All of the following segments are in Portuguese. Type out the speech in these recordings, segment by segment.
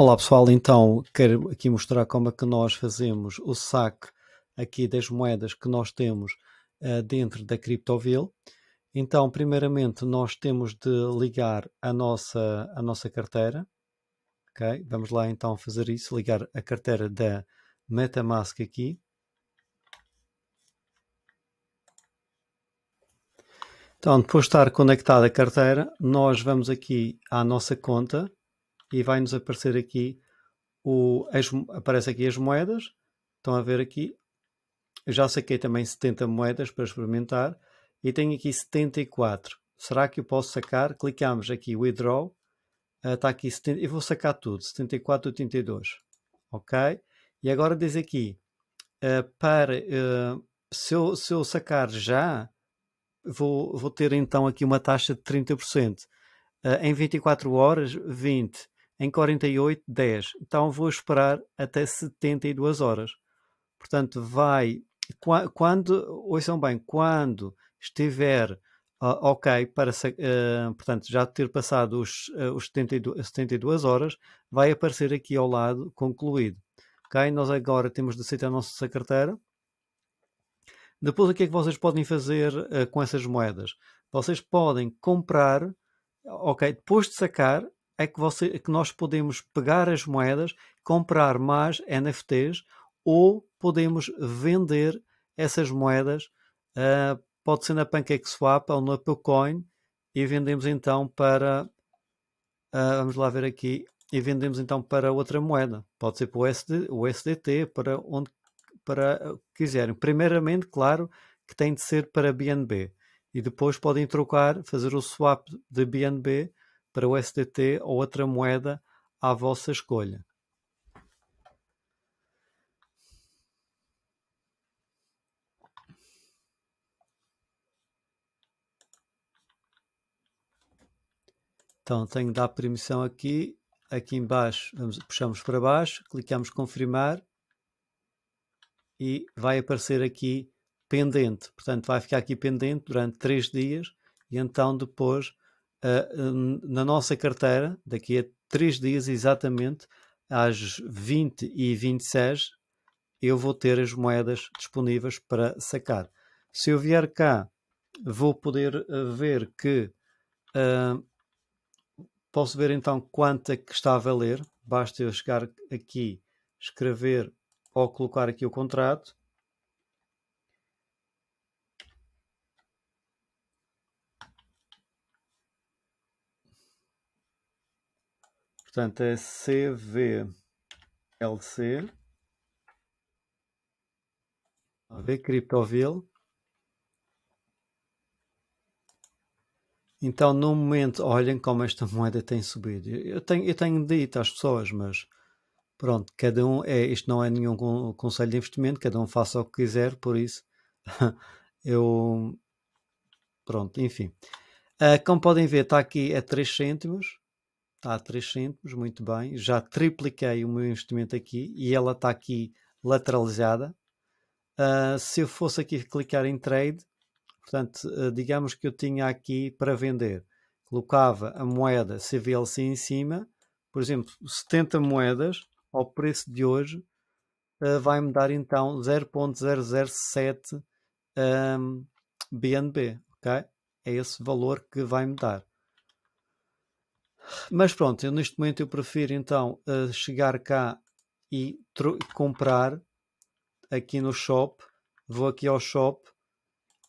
Olá pessoal, então quero aqui mostrar como é que nós fazemos o saque aqui das moedas que nós temos uh, dentro da CryptoVille. Então, primeiramente, nós temos de ligar a nossa, a nossa carteira. Okay? Vamos lá então fazer isso, ligar a carteira da MetaMask aqui. Então, depois de estar conectada a carteira, nós vamos aqui à nossa conta e vai-nos aparecer aqui o, as, aparece aqui as moedas. Estão a ver aqui. Eu já saquei também 70 moedas para experimentar e tenho aqui 74. Será que eu posso sacar? Clicamos aqui withdraw. Está ah, uh, aqui 70, eu vou sacar tudo, 74, 82. Ok? E agora diz aqui, uh, para, uh, se, eu, se eu sacar já, vou, vou ter então aqui uma taxa de 30%. Uh, em 24 horas, 20% em 48, 10. Então vou esperar até 72 horas. Portanto, vai. Quando, ouçam bem, quando estiver uh, ok para uh, portanto, já ter passado os, uh, os 72, 72 horas, vai aparecer aqui ao lado concluído. Ok? Nós agora temos de aceitar a nossa carteira. Depois, o que é que vocês podem fazer uh, com essas moedas? Vocês podem comprar, ok, depois de sacar, é que, você, que nós podemos pegar as moedas, comprar mais NFTs ou podemos vender essas moedas, uh, pode ser na PancakeSwap ou na Pocoin, e vendemos então para, uh, vamos lá ver aqui, e vendemos então para outra moeda. Pode ser para o, SD, o SDT, para onde para quiserem. Primeiramente, claro, que tem de ser para BNB. E depois podem trocar, fazer o swap de BNB para o SDT ou outra moeda à vossa escolha. Então tenho de dar permissão aqui, aqui embaixo vamos, puxamos para baixo, clicamos confirmar e vai aparecer aqui pendente. Portanto vai ficar aqui pendente durante 3 dias e então depois uh, na nossa carteira, daqui a três dias exatamente, às 20 e 26, eu vou ter as moedas disponíveis para sacar. Se eu vier cá, vou poder eh, ver que uh, posso ver então quanto é que está a valer. Basta eu chegar aqui, escrever ou colocar aqui o contrato Portanto, é CVLC. A ver, Cryptoville. Então, no momento, olhem como esta moeda tem subido. Eu tenho, eu tenho dito às pessoas, mas pronto, cada um é, isto não é nenhum conselho de investimento, cada um faça o que quiser, por isso eu pronto, enfim. Uh, como podem ver, está aqui a 3 cêntimos a 3 cêntimos, muito bem. Já tripliquei o meu investimento aqui e ela está aqui lateralizada. Uh, se eu fosse aqui clicar em trade, portanto, uh, digamos que eu tinha aqui para vender, colocava a moeda CVLC em cima, por exemplo, 70 moedas ao preço de hoje, uh, ah, vai-me dar então 0.007 um, BNB, ok? É esse valor que vai-me dar. Mas pronto, eu, neste momento eu prefiro então uh, chegar cá e comprar aqui no shop. Vou aqui ao shop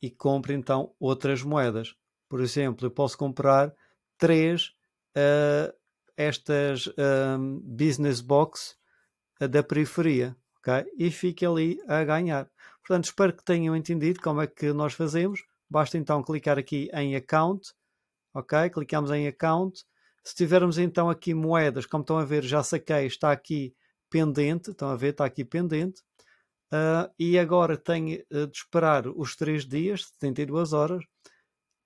e compro então outras moedas. Por exemplo, eu posso comprar três uh, estas um, ehm, business box eh, da periferia, ok? E fique ali a ganhar. Portanto, espero que tenham entendido como é que nós fazemos. Basta então clicar aqui em account, ok? Clicamos em account se tivermos então aqui moedas, como estão a ver, já saquei, está aqui pendente, estão a ver, está aqui pendente. Uh, e agora tenho ah, de esperar os 3 dias, 72 horas,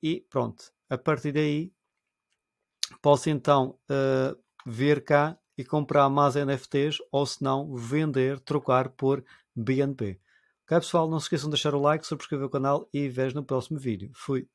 e pronto. A partir daí posso então uh, ah, ver cá e comprar mais NFTs ou se não vender, trocar por BNP. Ok pessoal, não se esqueçam de deixar o like, subscrever o canal e vejo no próximo vídeo. Fui!